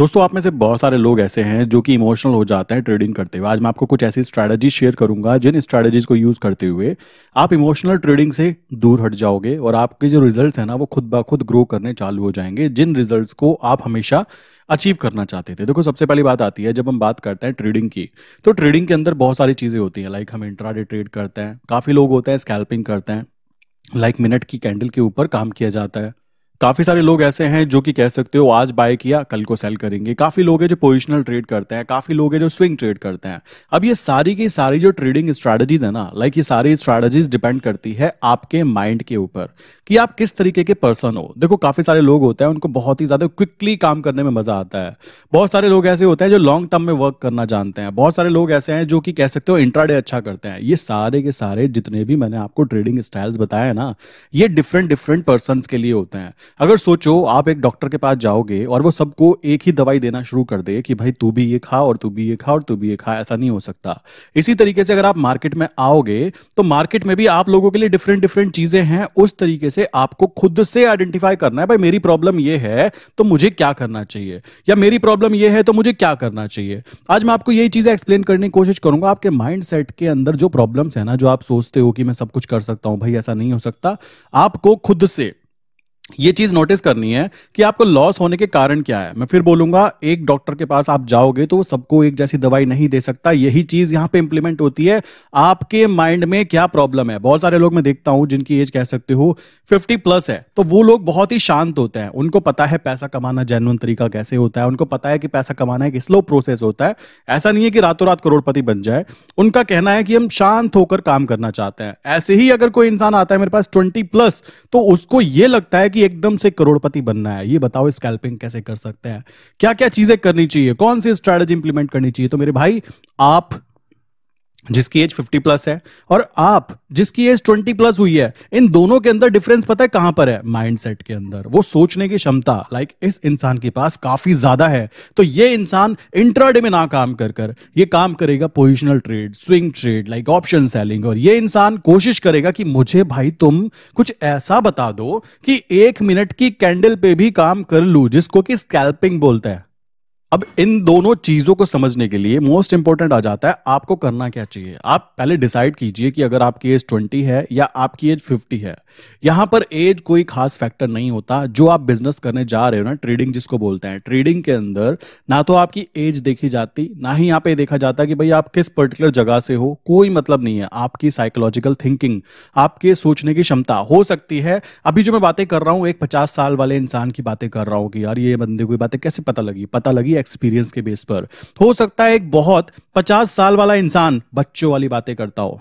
दोस्तों आप में से बहुत सारे लोग ऐसे हैं जो कि इमोशनल हो जाते हैं ट्रेडिंग करते हुए आज मैं आपको कुछ ऐसी स्ट्रैटेजी शेयर करूंगा जिन स्ट्रैटेजीज को यूज करते हुए आप इमोशनल ट्रेडिंग से दूर हट जाओगे और आपके जो रिजल्ट है ना वो खुद ब खुद ग्रो करने चालू हो जाएंगे जिन रिजल्ट को आप हमेशा अचीव करना चाहते थे देखो सबसे पहली बात आती है जब हम बात करते हैं ट्रेडिंग की तो ट्रेडिंग के अंदर बहुत सारी चीज़ें होती हैं लाइक हम इंट्राडे ट्रेड करते हैं काफ़ी लोग होते हैं स्कैल्पिंग करते हैं लाइक मिनट की कैंडल के ऊपर काम किया जाता है काफी सारे लोग ऐसे हैं जो कि कह सकते हो आज बाय किया कल को सेल करेंगे काफी लोग हैं जो पोजिशनल ट्रेड करते हैं काफी लोग हैं जो स्विंग ट्रेड करते हैं अब ये सारी की सारी जो ट्रेडिंग स्ट्रेटजीज है ना लाइक ये सारी स्ट्रेटजीज डिपेंड करती है आपके माइंड के ऊपर कि आप किस तरीके के पर्सन हो देखो काफी सारे लोग होते हैं उनको बहुत ही ज्यादा क्विकली काम करने में मजा आता है बहुत सारे लोग ऐसे होते हैं जो लॉन्ग टर्म में वर्क करना जानते हैं बहुत सारे लोग ऐसे हैं जो कि कह सकते हो इंट्राडे अच्छा करते हैं ये सारे के सारे जितने भी मैंने आपको ट्रेडिंग स्टाइल्स बताया ना ये डिफरेंट डिफरेंट पर्सन के लिए होते हैं अगर सोचो आप एक डॉक्टर के पास जाओगे और वो सबको एक ही दवाई देना शुरू कर दे कि भाई तू भी ये खा और तू भी ये खा और तू भी ये खा ऐसा नहीं हो सकता इसी तरीके से अगर आप मार्केट में आओगे तो मार्केट में भी आप लोगों के लिए डिफरेंट डिफरेंट चीजें हैं उस तरीके से आपको खुद से आइडेंटिफाई करना है भाई मेरी प्रॉब्लम ये है तो मुझे क्या करना चाहिए या मेरी प्रॉब्लम ये है तो मुझे क्या करना चाहिए आज मैं आपको यही चीजें एक्सप्लेन करने की कोशिश करूंगा आपके माइंड सेट के अंदर जो प्रॉब्लम्स है ना जो आप सोचते हो कि मैं सब कुछ कर सकता हूं भाई ऐसा नहीं हो सकता आपको खुद से ये चीज नोटिस करनी है कि आपको लॉस होने के कारण क्या है मैं फिर बोलूंगा एक डॉक्टर के पास आप जाओगे तो सबको एक जैसी दवाई नहीं दे सकता यही चीज यहां पे इंप्लीमेंट होती है आपके माइंड में क्या प्रॉब्लम है बहुत सारे लोग मैं देखता हूं जिनकी एज कह सकते हो 50 प्लस है तो वो लोग बहुत ही शांत होते हैं उनको पता है पैसा कमाना जेनुअन तरीका कैसे होता है उनको पता है कि पैसा कमाना एक स्लो प्रोसेस होता है ऐसा नहीं है कि रातों रात करोड़पति बन जाए उनका कहना है कि हम शांत होकर काम करना चाहते हैं ऐसे ही अगर कोई इंसान आता है मेरे पास ट्वेंटी प्लस तो उसको ये लगता है कि कि एकदम से करोड़पति बनना है ये बताओ स्कैल्पिंग कैसे कर सकते हैं क्या क्या चीजें करनी चाहिए कौन सी स्ट्रैटेजी इंप्लीमेंट करनी चाहिए तो मेरे भाई आप जिसकी एज 50 प्लस है और आप जिसकी एज 20 प्लस हुई है इन दोनों के अंदर डिफरेंस पता है कहां पर है माइंडसेट के अंदर वो सोचने की क्षमता लाइक इस इंसान के पास काफी ज्यादा है तो ये इंसान इंट्राडे में ना काम कर कर ये काम करेगा positional trade swing trade like option selling और ये इंसान कोशिश करेगा कि मुझे भाई तुम कुछ ऐसा बता दो कि एक मिनट की कैंडल पे भी काम कर लू जिसको कि स्कैल्पिंग बोलते हैं अब इन दोनों चीजों को समझने के लिए मोस्ट इंपॉर्टेंट आ जाता है आपको करना क्या चाहिए आप पहले डिसाइड कीजिए कि अगर आपकी एज ट्वेंटी है या आपकी एज फिफ्टी है यहां पर एज कोई खास फैक्टर नहीं होता जो आप बिजनेस करने जा रहे हो ना ट्रेडिंग जिसको बोलते हैं ट्रेडिंग के अंदर ना तो आपकी एज देखी जाती ना ही यहाँ पे देखा जाता कि भाई आप किस पर्टिकुलर जगह से हो कोई मतलब नहीं है आपकी साइकोलॉजिकल थिंकिंग आपके सोचने की क्षमता हो सकती है अभी जो मैं बातें कर रहा हूँ एक पचास साल वाले इंसान की बातें कर रहा हूँ कि यार ये बंदे को बातें कैसे पता लगी पता लगी एक्सपीरियंस के बेस पर हो सकता है एक बहुत पचास साल वाला इंसान बच्चों वाली बातें करता हो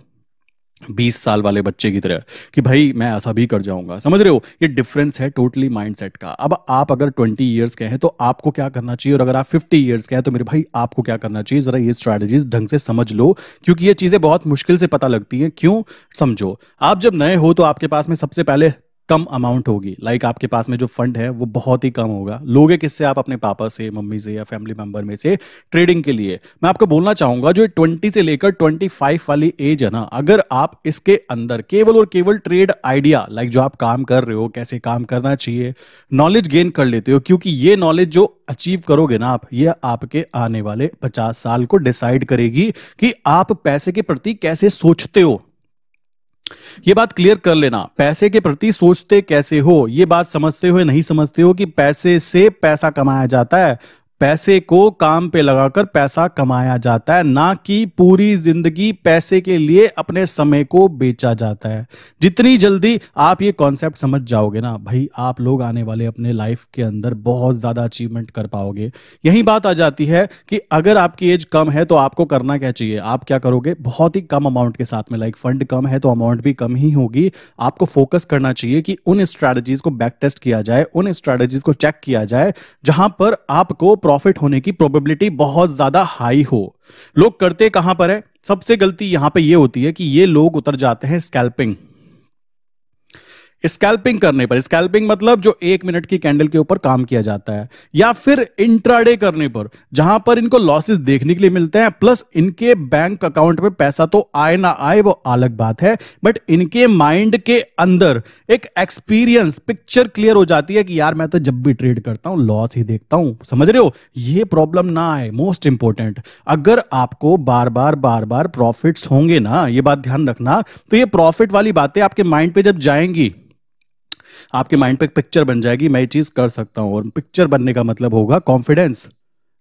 बीस साल वाले बच्चे की तरह कि भाई मैं ऐसा भी कर जाऊंगा समझ रहे हो ये डिफरेंस है टोटली माइंडसेट का अब आप अगर ट्वेंटी ईयर्स के हैं तो आपको क्या करना चाहिए और अगर आप फिफ्टी ईयर्स के हैं तो मेरे भाई आपको क्या करना चाहिए जरा ये स्ट्रैटेजीज ढंग से समझ लो क्योंकि ये चीजें बहुत मुश्किल से पता लगती हैं क्यों समझो आप जब नए हो तो आपके पास में सबसे पहले कम अमाउंट होगी लाइक like आपके पास में जो फंड है वो बहुत ही कम होगा लोगे किससे आप अपने पापा से मम्मी से या फैमिली मेंबर में से ट्रेडिंग के लिए मैं आपको बोलना चाहूंगा जो ट्वेंटी से लेकर ट्वेंटी फाइव वाली एज है ना अगर आप इसके अंदर केवल और केवल ट्रेड आइडिया लाइक जो आप काम कर रहे हो कैसे काम करना चाहिए नॉलेज गेन कर लेते हो क्योंकि ये नॉलेज जो अचीव करोगे ना आप ये आपके आने वाले पचास साल को डिसाइड करेगी कि आप पैसे के प्रति कैसे सोचते हो ये बात क्लियर कर लेना पैसे के प्रति सोचते कैसे हो ये बात समझते हुए नहीं समझते हो कि पैसे से पैसा कमाया जाता है पैसे को काम पे लगाकर पैसा कमाया जाता है ना कि पूरी जिंदगी पैसे के लिए अपने समय को बेचा जाता है जितनी जल्दी आप ये कॉन्सेप्ट समझ जाओगे ना भाई आप लोग आने वाले अपने लाइफ के अंदर बहुत ज़्यादा अचीवमेंट कर पाओगे यही बात आ जाती है कि अगर आपकी एज कम है तो आपको करना क्या चाहिए आप क्या करोगे बहुत ही कम अमाउंट के साथ में लाइक फंड कम है तो अमाउंट भी कम ही होगी आपको फोकस करना चाहिए कि उन स्ट्रैटेजीज को बैक टेस्ट किया जाए उन स्ट्रैटेजीज को चेक किया जाए जहां पर आपको प्रॉफिट होने की प्रोबेबिलिटी बहुत ज्यादा हाई हो लोग करते कहां पर है सबसे गलती यहां पे ये होती है कि ये लोग उतर जाते हैं स्कैल्पिंग स्कैल्पिंग करने पर स्कैल्पिंग मतलब जो एक मिनट की कैंडल के ऊपर काम किया जाता है या फिर इंट्राडे करने पर जहां पर इनको लॉसेस देखने के लिए मिलते हैं प्लस इनके बैंक अकाउंट में पैसा तो आए ना आए वो अलग बात है बट इनके माइंड के अंदर एक एक्सपीरियंस पिक्चर क्लियर हो जाती है कि यार मैं तो जब भी ट्रेड करता हूं लॉस ही देखता हूं समझ रहे हो ये प्रॉब्लम ना आए मोस्ट इंपॉर्टेंट अगर आपको बार बार बार बार प्रॉफिट्स होंगे ना ये बात ध्यान रखना तो ये प्रॉफिट वाली बातें आपके माइंड पे जब जाएंगी आपके माइंड पे पिक्चर बन जाएगी मैं ये चीज़ कर सकता हूँ और पिक्चर बनने का मतलब होगा कॉन्फिडेंस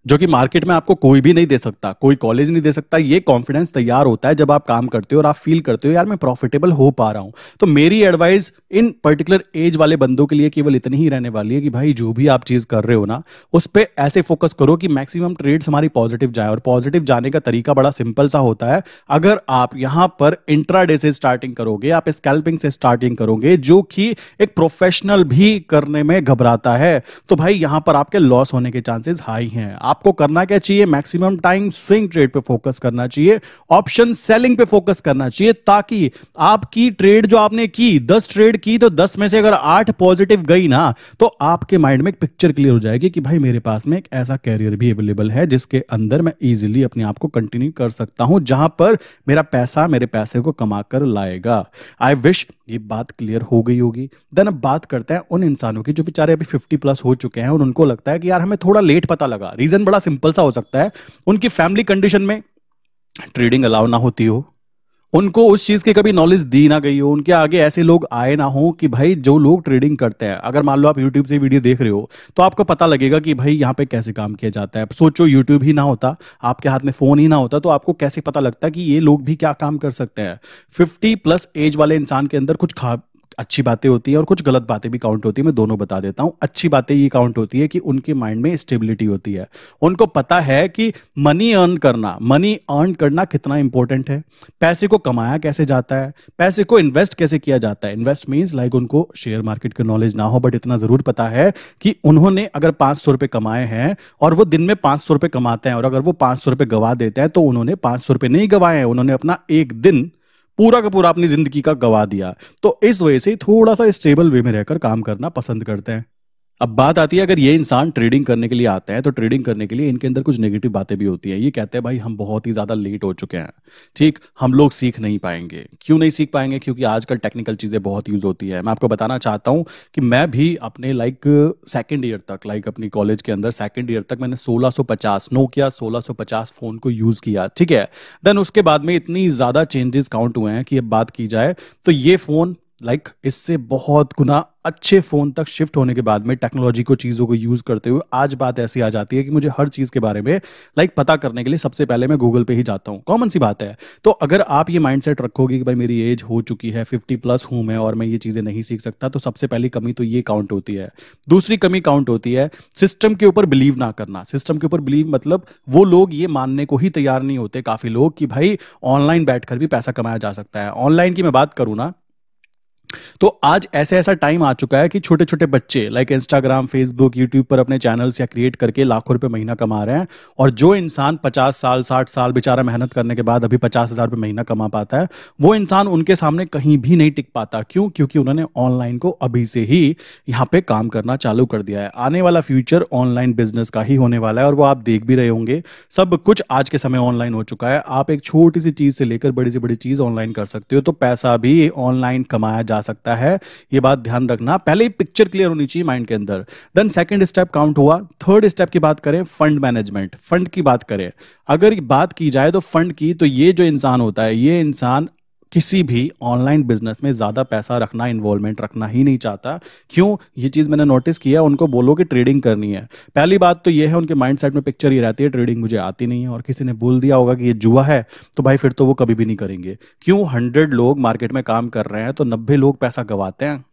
जो कि मार्केट में आपको कोई भी नहीं दे सकता कोई कॉलेज नहीं दे सकता ये कॉन्फिडेंस तैयार होता है जब आप काम करते हो और आप फील करते हो यार मैं प्रॉफिटेबल हो पा रहा हूं तो मेरी एडवाइस इन पर्टिकुलर एज वाले बंदों के लिए केवल इतनी ही रहने वाली है कि भाई जो भी आप चीज कर रहे हो ना उस पर ऐसे फोकस करो कि मैक्सिमम ट्रेड्स हमारी पॉजिटिव जाए और पॉजिटिव जाने का तरीका बड़ा सिंपल सा होता है अगर आप यहां पर इंट्राडे से स्टार्टिंग करोगे आप स्कैल्पिंग से स्टार्टिंग करोगे जो कि एक प्रोफेशनल भी करने में घबराता है तो भाई यहां पर आपके लॉस होने के चांसेस हाई हैं आप आपको करना क्या चाहिए मैक्सिमम टाइम स्विंग ट्रेड पे फोकस करना चाहिए ऑप्शन सेलिंग पे फोकस करना चाहिए ताकि आपकी ट्रेड जो आपने की दस ट्रेड की तो दस में से अगर आठ पॉजिटिव गई ना तो आपके माइंड में एक पिक्चर क्लियर हो जाएगी कि भाई मेरे पास में एक ऐसा कैरियर भी अवेलेबल है जिसके अंदर मैं इजिली अपने आप को कंटिन्यू कर सकता हूं जहां पर मेरा पैसा मेरे पैसे को कमा कर लाएगा आई विश ये बात क्लियर हो गई होगी देन अब बात करते हैं उन इंसानों की जो बेचारे अभी फिफ्टी प्लस हो चुके हैं और उनको लगता है कि यार हमें थोड़ा लेट पता लगा रीजन बड़ा सिंपल सा हो सकता है उनकी फैमिली कंडीशन में ट्रेडिंग अलाउ ना होती हो उनको उस चीज की कभी नॉलेज दी ना गई हो उनके आगे ऐसे लोग आए ना हो कि भाई जो लोग ट्रेडिंग करते हैं अगर मान लो आप यूट्यूब से वीडियो देख रहे हो तो आपको पता लगेगा कि भाई यहाँ पे कैसे काम किया जाता है सोचो यूट्यूब ही ना होता आपके हाथ में फोन ही ना होता तो आपको कैसे पता लगता कि ये लोग भी क्या काम कर सकते हैं फिफ्टी प्लस एज वाले इंसान के अंदर कुछ अच्छी बातें होती है और कुछ गलत बातें भी काउंट होती है मैं दोनों बता देता हूँ अच्छी बातें ये काउंट होती है कि उनके माइंड में स्टेबिलिटी होती है उनको पता है कि मनी अर्न करना मनी अर्न करना कितना इंपॉर्टेंट है पैसे को कमाया कैसे जाता है पैसे को इन्वेस्ट कैसे किया जाता है इन्वेस्ट मीन्स लाइक उनको शेयर मार्केट का नॉलेज ना हो बट इतना जरूर पता है कि उन्होंने अगर पांच सौ रुपये कमाए हैं और वो दिन में पांच सौ रुपये कमाते हैं और अगर वो पांच सौ रुपये गवा देते हैं तो उन्होंने पांच सौ रुपये नहीं गवाए हैं उन्होंने अपना एक दिन पूरा का पूरा अपनी जिंदगी का गवा दिया तो इस वजह से थोड़ा सा स्टेबल वे में रहकर काम करना पसंद करते हैं अब बात आती है अगर ये इंसान ट्रेडिंग करने के लिए आते हैं तो ट्रेडिंग करने के लिए इनके अंदर कुछ नेगेटिव बातें भी होती हैं ये कहते हैं भाई हम बहुत ही ज़्यादा लेट हो चुके हैं ठीक हम लोग सीख नहीं पाएंगे क्यों नहीं सीख पाएंगे क्योंकि आजकल टेक्निकल चीज़ें बहुत यूज़ होती है मैं आपको बताना चाहता हूँ कि मैं भी अपने लाइक सेकेंड ईयर तक लाइक अपनी कॉलेज के अंदर सेकेंड ईयर तक मैंने सोलह सौ पचास नोकिया सोलह सौ पचास फ़ोन को यूज़ किया ठीक है देन उसके बाद में इतनी ज़्यादा चेंजेस काउंट हुए हैं कि अब बात की जाए तो ये फ़ोन लाइक like, इससे बहुत गुना अच्छे फ़ोन तक शिफ्ट होने के बाद में टेक्नोलॉजी को चीज़ों को यूज़ करते हुए आज बात ऐसी आ जाती है कि मुझे हर चीज़ के बारे में लाइक like, पता करने के लिए सबसे पहले मैं गूगल पे ही जाता हूँ कॉमन सी बात है तो अगर आप ये माइंडसेट रखोगे कि भाई मेरी एज हो चुकी है फिफ्टी प्लस हूं मैं और मैं ये चीज़ें नहीं सीख सकता तो सबसे पहली कमी तो ये काउंट होती है दूसरी कमी काउंट होती है सिस्टम के ऊपर बिलीव ना करना सिस्टम के ऊपर बिलीव मतलब वो लोग ये मानने को ही तैयार नहीं होते काफ़ी लोग कि भाई ऑनलाइन बैठकर भी पैसा कमाया जा सकता है ऑनलाइन की मैं बात करूँ ना तो आज ऐसे ऐसा टाइम आ चुका है कि छोटे छोटे बच्चे लाइक इंस्टाग्राम फेसबुक यूट्यूब पर अपने चैनल्स या क्रिएट करके लाखों रुपए महीना कमा रहे हैं और जो इंसान 50 साल 60 साल बेचारा मेहनत करने के बाद अभी पचास हजार रुपये महीना कमा पाता है वो इंसान उनके सामने कहीं भी नहीं टिक पाता क्यों क्योंकि उन्होंने ऑनलाइन को अभी से ही यहाँ पे काम करना चालू कर दिया है आने वाला फ्यूचर ऑनलाइन बिजनेस का ही होने वाला है और वो आप देख भी रहे होंगे सब कुछ आज के समय ऑनलाइन हो चुका है आप एक छोटी सी चीज से लेकर बड़ी से बड़ी चीज ऑनलाइन कर सकते हो तो पैसा भी ऑनलाइन कमाया जा जा सकता है ये बात ध्यान रखना पहले ही पिक्चर क्लियर होनी चाहिए माइंड के अंदर देन सेकंड स्टेप काउंट हुआ थर्ड स्टेप की बात करें फंड मैनेजमेंट फंड की बात करें अगर बात की जाए तो फंड की तो ये जो इंसान होता है ये इंसान किसी भी ऑनलाइन बिजनेस में ज़्यादा पैसा रखना इन्वॉल्वमेंट रखना ही नहीं चाहता क्यों ये चीज़ मैंने नोटिस किया उनको बोलो कि ट्रेडिंग करनी है पहली बात तो ये है उनके माइंडसेट में पिक्चर ये रहती है ट्रेडिंग मुझे आती नहीं है और किसी ने बोल दिया होगा कि ये जुआ है तो भाई फिर तो वो कभी भी नहीं करेंगे क्यों हंड्रेड लोग मार्केट में काम कर रहे हैं तो नब्बे लोग पैसा गंवाते हैं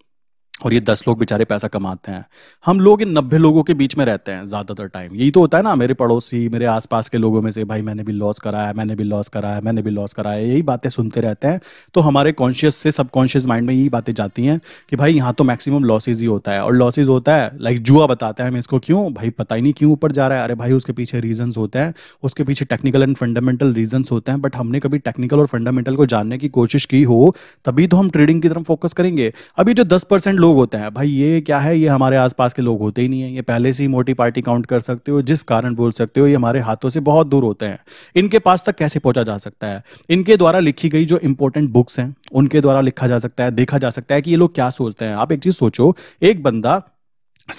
और ये दस लोग बेचारे पैसा कमाते हैं हम लोग इन नब्बे लोगों के बीच में रहते हैं ज़्यादातर टाइम यही तो होता है ना मेरे पड़ोसी मेरे आसपास के लोगों में से भाई मैंने भी लॉस कराया मैंने भी लॉस कराया मैंने भी लॉस कराया यही बातें सुनते रहते हैं तो हमारे कॉन्शियस से सबकॉन्शियस माइंड में यही बातें जाती हैं कि भाई यहाँ तो मैक्सिमम लॉसेज ही होता है और लॉसेज होता है लाइक जुआ बताते हैं हमें इसको क्यों भाई पता ही नहीं क्यों ऊपर जा रहा है अरे भाई उसके पीछे रीजन होते हैं उसके पीछे टेक्निकल एंड फंडामेंटल रीजन होते हैं बट हमने कभी टेक्निकल और फंडामेंटल को जानने की कोशिश की हो तभी तो हम ट्रेडिंग की तरफ फोकस करेंगे अभी जो दस परसेंट लोग होता है भाई ये क्या है ये हमारे आसपास के लोग होते ही नहीं है ये पहले से ही मोटी पार्टी काउंट कर सकते हो जिस कारण बोल सकते हो ये हमारे हाथों से बहुत दूर होते हैं इनके पास तक कैसे पहुंचा जा सकता है इनके द्वारा लिखी गई जो इंपॉर्टेंट बुक्स हैं उनके द्वारा लिखा जा सकता है देखा जा सकता है कि ये लोग क्या सोचते हैं आप एक चीज सोचो एक बंदा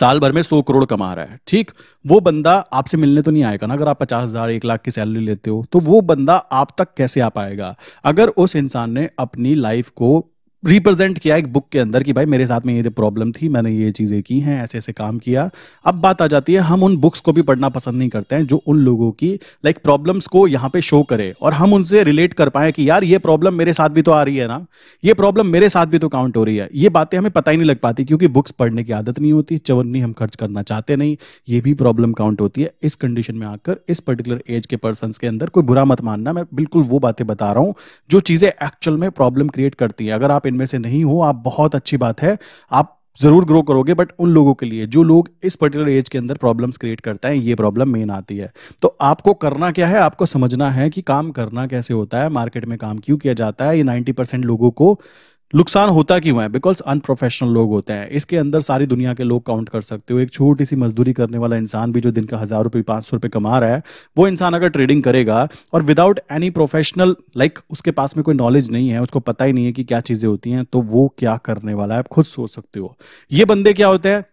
साल भर में सौ करोड़ कमा रहा है ठीक वो बंदा आपसे मिलने तो नहीं आएगा ना अगर आप पचास हजार एक लाख की सैलरी लेते हो तो वो बंदा आप तक कैसे आ पाएगा अगर उस इंसान ने अपनी लाइफ को रिप्रेजेंट किया एक बुक के अंदर कि भाई मेरे साथ में ये प्रॉब्लम थी मैंने ये चीज़ें की हैं ऐसे ऐसे काम किया अब बात आ जाती है हम उन बुक्स को भी पढ़ना पसंद नहीं करते हैं जो उन लोगों की लाइक like, प्रॉब्लम्स को यहाँ पे शो करे और हम उनसे रिलेट कर पाए कि यार ये प्रॉब्लम मेरे साथ भी तो आ रही है ना ये प्रॉब्लम मेरे साथ भी तो काउंट हो रही है ये बातें हमें पता ही नहीं लग पाती क्योंकि बुक्स पढ़ने की आदत नहीं होती चवन्नी हम खर्च करना चाहते नहीं ये भी प्रॉब्लम काउंट होती है इस कंडीशन में आकर इस पर्टिकुलर एज के पर्सन के अंदर कोई बुरा मत मानना मैं बिल्कुल वो बातें बता रहा हूँ जो चीज़ें एक्चुअल में प्रॉब्लम क्रिएट करती है अगर आप इनमें से नहीं हो आप बहुत अच्छी बात है आप ज़रूर ग्रो करोगे बट उन लोगों के लिए जो लोग इस पर्टिकुलर एज के अंदर प्रॉब्लम्स क्रिएट करता है ये प्रॉब्लम मेन आती है तो आपको करना क्या है आपको समझना है कि काम करना कैसे होता है मार्केट में काम क्यों किया जाता है ये नाइन्टी परसेंट लोगों को नुकसान होता क्यों है बिकॉज अनप्रोफेशनल लोग होते हैं इसके अंदर सारी दुनिया के लोग काउंट कर सकते हो एक छोटी सी मजदूरी करने वाला इंसान भी जो दिन का हज़ार रुपये पांच सौ रुपये कमा रहा है वो इंसान अगर ट्रेडिंग करेगा और विदाउट एनी प्रोफेशनल लाइक उसके पास में कोई नॉलेज नहीं है उसको पता ही नहीं है कि क्या चीज़ें होती हैं तो वो क्या करने वाला है आप खुद सोच सकते हो ये बंदे क्या होते हैं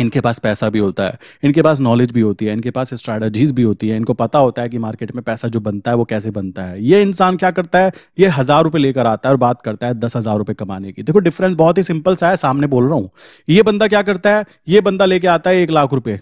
इनके पास पैसा भी होता है इनके पास नॉलेज भी होती है इनके पास स्ट्रैटेजीज भी होती है इनको पता होता है कि मार्केट में पैसा जो बनता है वो कैसे बनता है ये इंसान क्या करता है ये हज़ार रुपये लेकर आता है और बात करता है दस हज़ार रुपये कमाने की देखो डिफरेंस बहुत ही सिंपल सा है सामने बोल रहा हूँ ये बंदा क्या करता है ये बंदा लेके आता है एक लाख रुपये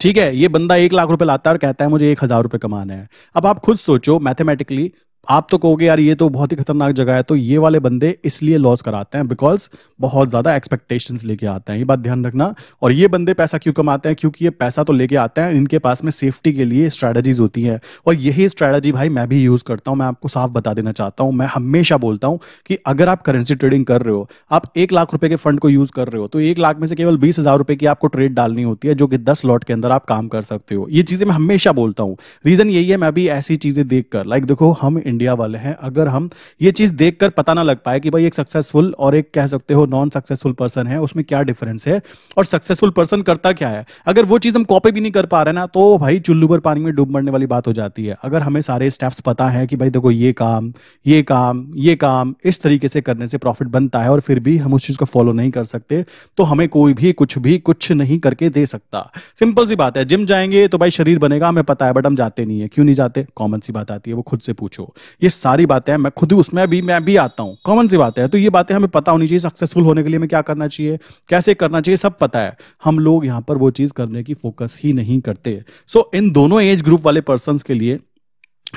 ठीक है ये बंदा एक लाख रुपए लाता है और कहता है मुझे एक हजार रुपये कमाना है अब आप खुद सोचो मैथमेटिकली आप तो कहोगे यार ये तो बहुत ही खतरनाक जगह है तो ये वाले बंदे इसलिए लॉस कराते हैं बिकॉज बहुत ज्यादा एक्सपेक्टेशन लेके आते हैं ये बात ध्यान रखना और ये बंदे पैसा क्यों कमाते हैं क्योंकि ये पैसा तो लेके आते हैं इनके पास में सेफ्टी के लिए स्ट्रैटेजीज होती हैं और यही स्ट्रैटेजी भाई मैं भी यूज करता हूँ मैं आपको साफ बता देना चाहता हूँ मैं हमेशा बोलता हूँ कि अगर आप करेंसी ट्रेडिंग कर रहे हो आप एक लाख रुपए के फंड को यूज कर रहे हो तो एक लाख में से केवल बीस हजार रुपए की आपको ट्रेड डालनी होती है जो कि दस लॉट के अंदर आप काम कर सकते हो ये चीजें मैं हमेशा बोलता हूँ रीजन यही है मैं भी ऐसी चीजें देख लाइक देखो हम इंडिया वाले हैं अगर हम ये चीज देखकर पता ना लग पाए कि भाई एक सक्सेसफुल और एक कह सकते हो नॉन सक्सेसफुल पर्सन है उसमें क्या डिफरेंस है और सक्सेसफुल पर्सन करता क्या है अगर वो चीज हम कॉपी भी नहीं कर पा रहे ना तो भाई चुल्लू पर पानी में डूब मरने वाली बात हो जाती है अगर हमें सारे स्टेप्स पता है कि भाई देखो ये काम ये काम ये काम इस तरीके से करने से प्रॉफिट बनता है और फिर भी हम उस चीज को फॉलो नहीं कर सकते तो हमें कोई भी कुछ भी कुछ नहीं करके दे सकता सिंपल सी बात है जिम जाएंगे तो भाई शरीर बनेगा हमें पता है बट हम जाते नहीं है क्यों नहीं जाते कॉमन सी बात आती है वो खुद से पूछो ये सारी बातें मैं खुद ही उसमें भी मैं भी आता हूँ कॉमन सी बातें हैं तो ये बातें हमें पता होनी चाहिए सक्सेसफुल होने के लिए हमें क्या करना चाहिए कैसे करना चाहिए सब पता है हम लोग यहाँ पर वो चीज़ करने की फोकस ही नहीं करते सो so, इन दोनों एज ग्रुप वाले पर्सन के लिए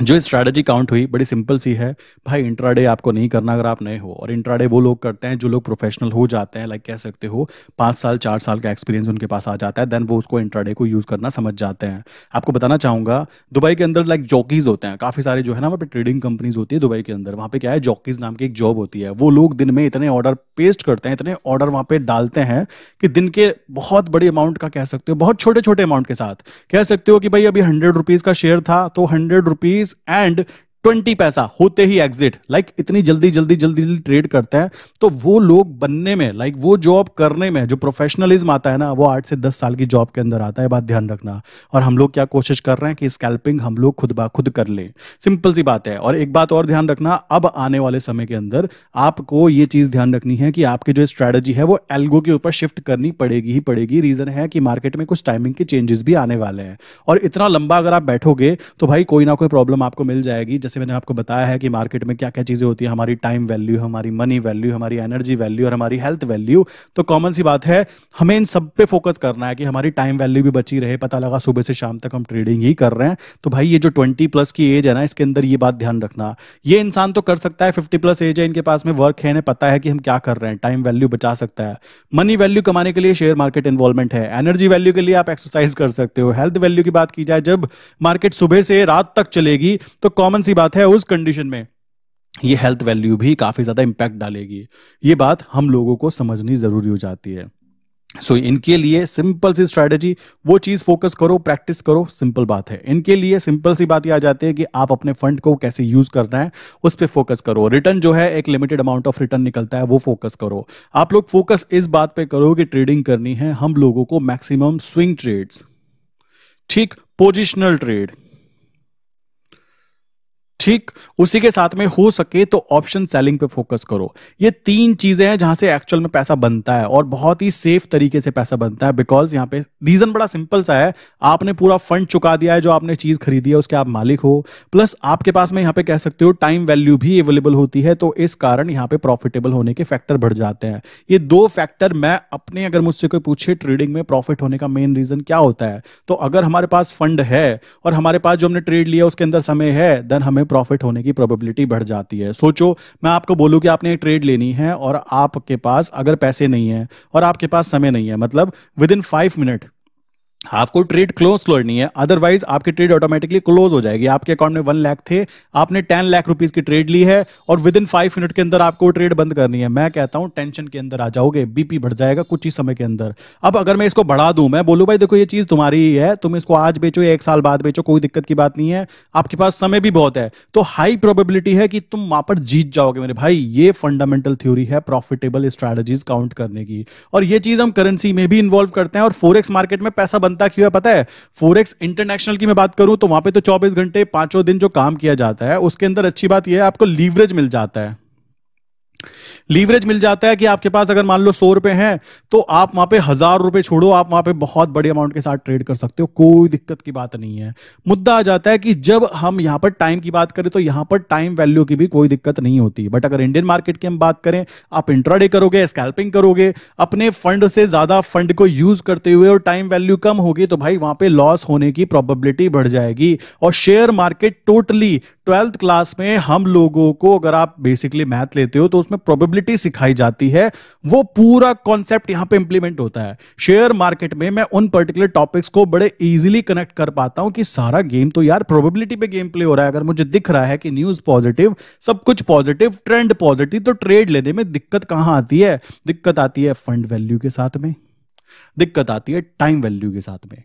जो स्ट्रैटेजी काउंट हुई बड़ी सिंपल सी है भाई इंट्राडे आपको नहीं करना अगर आप नए हो और इंट्राडे वो लोग करते हैं जो लोग प्रोफेशनल हो जाते हैं लाइक कह सकते हो पाँच साल चार साल का एक्सपीरियंस उनके पास आ जाता है देन वो उसको इंट्राडे को यूज़ करना समझ जाते हैं आपको बताना चाहूँगा दुबई के अंदर लाइक जॉकीज़ होते हैं काफ़ी सारे जो है ना वहाँ पर ट्रेडिंग कंपनीज होती है दुबई के अंदर वहाँ पर क्या है जॉकीज़ नाम की एक जॉब होती है वो लोग दिन में इतने ऑर्डर पेस्ट करते हैं इतने ऑर्डर वहाँ पर डालते हैं कि दिन के बहुत बड़े अमाउंट का कह सकते हो बहुत छोटे छोटे अमाउंट के साथ कह सकते हो कि भाई अभी हंड्रेड रुपीज़ का शेयर था तो हंड्रेड रुपीज़ and ट्वेंटी पैसा होते ही एग्जिट लाइक like, इतनी जल्दी जल्दी जल्दी जल्दी ट्रेड करते हैं तो वो लोग बनने में लाइक like, वो जॉब करने में जो प्रोफेशनलिज्म आता है ना वो आठ से दस साल की जॉब के अंदर आता है बात ध्यान रखना और हम लोग क्या कोशिश कर रहे हैं कि स्कैल्पिंग हम लोग खुद बा खुद कर लें सिंपल सी बात है और एक बात और ध्यान रखना अब आने वाले समय के अंदर आपको ये चीज़ ध्यान रखनी है कि आपकी जो स्ट्रैटेजी है वो एल्गो के ऊपर शिफ्ट करनी पड़ेगी ही पड़ेगी रीज़न है कि मार्केट में कुछ टाइमिंग के चेंजेस भी आने वाले हैं और इतना लंबा अगर आप बैठोगे तो भाई कोई ना कोई प्रॉब्लम आपको मिल जाएगी जैसे मैंने आपको बताया है कि मार्केट में क्या क्या चीज़ें होती है हमारी टाइम वैल्यू हमारी मनी वैल्यू हमारी एनर्जी वैल्यू और हमारी हेल्थ वैल्यू तो कॉमन सी बात है हमें इन सब पे फोकस करना है कि हमारी टाइम वैल्यू भी बची रहे पता लगा सुबह से शाम तक हम ट्रेडिंग ही कर रहे हैं तो भाई ये जो ट्वेंटी प्लस की एज है ना इसके अंदर ये बात ध्यान रखना ये इंसान तो कर सकता है फिफ्टी प्लस एज है इनके पास में वर्क है इन्हें पता है कि हम क्या कर रहे हैं टाइम वैल्यू बचा सकता है मनी वैल्यू कमाने के लिए शेयर मार्केट इन्वॉल्वमेंट है एनर्जी वैल्यू के लिए आप एक्सरसाइज कर सकते हो हेल्थ वैल्यू की बात की जाए जब मार्केट सुबह से रात तक चलेगी तो कॉमन सी बात है उस कंडीशन में ये हेल्थ वैल्यू भी काफ़ी ज़्यादा इंपैक्ट डालेगी ये बात हम लोगों को समझनी ज़रूरी हो जाती है सो so, इनके लिए सिंपल सी स्ट्रैटेजी वो चीज़ फोकस करो प्रैक्टिस करो सिंपल बात है इनके लिए सिंपल सी बात ये आ जाती है कि आप अपने फंड को कैसे यूज़ करना है उस पर फोकस करो रिटर्न जो है एक लिमिटेड अमाउंट ऑफ रिटर्न निकलता है वो फोकस करो आप लोग फोकस इस बात पे करो कि ट्रेडिंग करनी है हम लोगों को मैक्सिमम स्विंग ट्रेड्स ठीक पोजिशनल ट्रेड ठीक उसी के साथ में हो सके तो ऑप्शन सेलिंग पे फोकस करो ये तीन चीजें हैं जहां से एक्चुअल में पैसा बनता है और बहुत ही सेफ तरीके से पैसा बनता है बिकॉज यहाँ पे रीजन बड़ा सिंपल सा है आपने पूरा फंड चुका दिया है जो आपने चीज खरीदी है उसके आप मालिक हो प्लस आपके पास में यहाँ पे कह सकते हो टाइम वैल्यू भी अवेलेबल होती है तो इस कारण यहाँ पे प्रॉफिटेबल होने के फैक्टर बढ़ जाते हैं ये दो फैक्टर मैं अपने अगर मुझसे कोई पूछे ट्रेडिंग में प्रॉफिट होने का मेन रीजन क्या होता है तो अगर हमारे पास फंड है और हमारे पास जो हमने ट्रेड लिया उसके अंदर समय है देन हमें प्रॉफिट होने की प्रोबेबिलिटी बढ़ जाती है सोचो मैं आपको बोलूँ कि आपने ट्रेड लेनी है और आपके पास अगर पैसे नहीं है और आपके पास समय नहीं है मतलब विद इन फाइव मिनट आपको ट्रेड क्लोज करनी है अदरवाइज आपकी ट्रेड ऑटोमेटिकली क्लोज हो जाएगी आपके अकाउंट में वन लाख थे आपने टेन लाख रुपीज की ट्रेड ली है और विद इन फाइव मिनट के अंदर आपको ट्रेड बंद करनी है मैं कहता हूं टेंशन के अंदर आ जाओगे बीपी बढ़ जाएगा कुछ ही समय के अंदर अब अगर मैं इसको बढ़ा दू मैं बोलू भाई देखो ये चीज तुम्हारी ही है तुम इसको आज बेचो एक साल बाद बेचो कोई दिक्कत की बात नहीं है आपके पास समय भी बहुत है तो हाई प्रोबेबिलिटी है कि तुम वहां पर जीत जाओगे मेरे भाई ये फंडामेंटल थ्योरी है प्रॉफिटेबल स्ट्रेटेजीज काउंट करने की और ये चीज हम करेंसी में भी इन्वॉल्व करते हैं और फोरेक्स मार्केट में पैसा बनता क्यों है पता है फोरेक्स इंटरनेशनल की मैं बात करूं तो वहां पे तो 24 घंटे पांचों दिन जो काम किया जाता है उसके अंदर अच्छी बात यह है आपको लीवरेज मिल जाता है लीवरेज मिल जाता है कि आपके पास अगर मान लो सौ रुपए हैं तो आप वहां पे हजार रुपए छोड़ो आप वहां पे बहुत बड़े अमाउंट के साथ ट्रेड कर सकते हो कोई दिक्कत की बात नहीं है मुद्दा आ जाता है कि जब हम यहां पर टाइम की बात करें तो यहां पर टाइम वैल्यू की भी कोई दिक्कत नहीं होती बट अगर इंडियन मार्केट की हम बात करें आप इंट्राडे करोगे स्कैल्पिंग करोगे अपने फंड से ज्यादा फंड को यूज करते हुए और टाइम वैल्यू कम होगी तो भाई वहां पर लॉस होने की प्रॉबिलिटी बढ़ जाएगी और share market totally twelfth class में हम लोगों को अगर आप बेसिकली मैथ लेते हो तो उसमें प्रोबेबिलिटी सिखाई जाती है वो पूरा कॉन्सेप्ट यहां पे इंप्लीमेंट होता है शेयर मार्केट में मैं उन पर्टिकुलर टॉपिक्स को बड़े इजिली कनेक्ट कर पाता हूं कि सारा गेम तो यार प्रोबेबिलिटी पे गेम प्ले हो रहा है अगर मुझे दिख रहा है कि न्यूज पॉजिटिव सब कुछ पॉजिटिव ट्रेंड पॉजिटिव तो ट्रेड लेने में दिक्कत कहाँ आती है दिक्कत आती है फंड वैल्यू के साथ में दिक्कत आती है टाइम वैल्यू के साथ में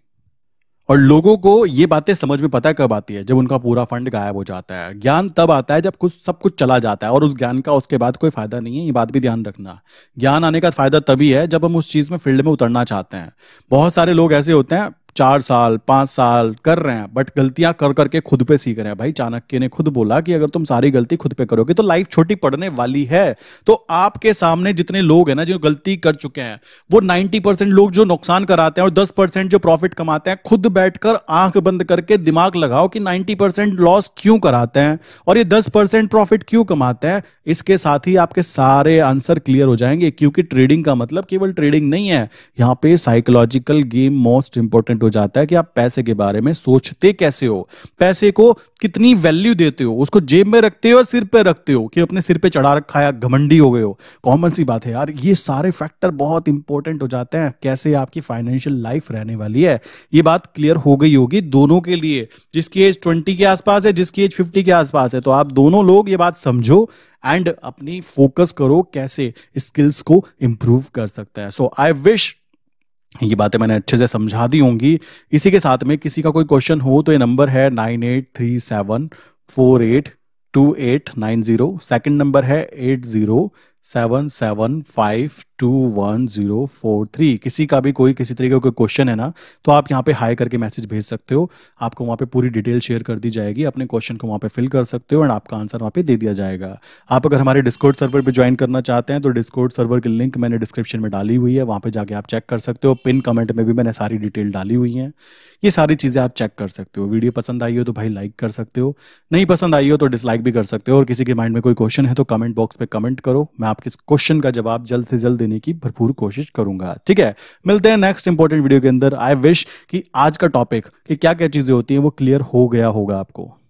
और लोगों को ये बातें समझ में पता कब आती है जब उनका पूरा फंड गायब हो जाता है ज्ञान तब आता है जब कुछ सब कुछ चला जाता है और उस ज्ञान का उसके बाद कोई फायदा नहीं है ये बात भी ध्यान रखना ज्ञान आने का फायदा तभी है जब हम उस चीज़ में फील्ड में उतरना चाहते हैं बहुत सारे लोग ऐसे होते हैं चार साल पांच साल कर रहे हैं बट गलतियां कर करके खुद पे सीख रहे हैं भाई चाणक्य ने खुद बोला कि अगर तुम सारी गलती खुद पे करोगे तो लाइफ छोटी पड़ने वाली है तो आपके सामने जितने लोग हैं ना जो गलती कर चुके हैं वो नाइनटी परसेंट लोग जो नुकसान कराते हैं और दस परसेंट जो प्रॉफिट कमाते हैं खुद बैठकर आंख बंद करके दिमाग लगाओ कि नाइनटी परसेंट लॉस क्यों कराते हैं और ये दस परसेंट प्रॉफिट क्यों कमाते हैं इसके साथ ही आपके सारे आंसर क्लियर हो जाएंगे क्योंकि ट्रेडिंग का मतलब केवल ट्रेडिंग नहीं है यहाँ पे साइकोलॉजिकल गेम मोस्ट इंपॉर्टेंट हो जाता है कि आप पैसे के बारे में सोचते कैसे हो पैसे को कितनी वैल्यू देते हो उसको जेब में रखते हो सिर पे रखते हो कि अपने सिर पे चढ़ा रखा है घमंडी हो गए हो कॉमन सी बात है यार ये सारे फैक्टर बहुत इंपॉर्टेंट हो जाते हैं कैसे आपकी फाइनेंशियल लाइफ रहने वाली है ये बात क्लियर हो गई होगी दोनों के लिए जिसकी एज ट्वेंटी के आसपास है जिसकी एज फिफ्टी के आसपास है तो आप दोनों लोग ये बात समझो एंड अपनी फोकस करो कैसे स्किल्स को इंप्रूव कर सकता है सो आई विश ये बातें मैंने अच्छे से समझा दी होंगी इसी के साथ में किसी का कोई क्वेश्चन हो तो ये नंबर है nine eight three seven four eight two eight nine zero second number है eight zero seven seven five two one zero four three किसी का भी कोई किसी तरीके का कोई क्वेश्चन है ना तो आप यहाँ पे हाई करके मैसेज भेज सकते हो आपको वहाँ पे पूरी डिटेल शेयर कर दी जाएगी अपने क्वेश्चन को वहाँ पे फिल कर सकते हो एंड आपका आंसर वहाँ पे दे दिया जाएगा आप अगर हमारे डिस्कोर्ट सर्वर पे ज्वाइन करना चाहते हैं तो डिस्कोर्ट सर्वर की लिंक मैंने डिस्क्रिप्शन में डाली हुई है वहाँ पर जाके आप चेक कर सकते हो पिन कमेंट में भी मैंने सारी डिटेल डाली हुई है ये सारी चीज़ें आप चेक कर सकते हो वीडियो पसंद आई हो तो भाई लाइक कर सकते हो नहीं पसंद आई हो तो डिसलाइक भी कर सकते हो और किसी के माइंड में कोई क्वेश्चन है तो कमेंट बॉक्स पर कमेंट करो मैं आपके क्वेश्चन का जवाब जल्द से जल्द देने की भरपूर कोशिश करूंगा ठीक है मिलते हैं नेक्स्ट इंपॉर्टेंट वीडियो के अंदर आई विश कि आज का टॉपिक कि क्या क्या चीजें होती हैं वो क्लियर हो गया होगा आपको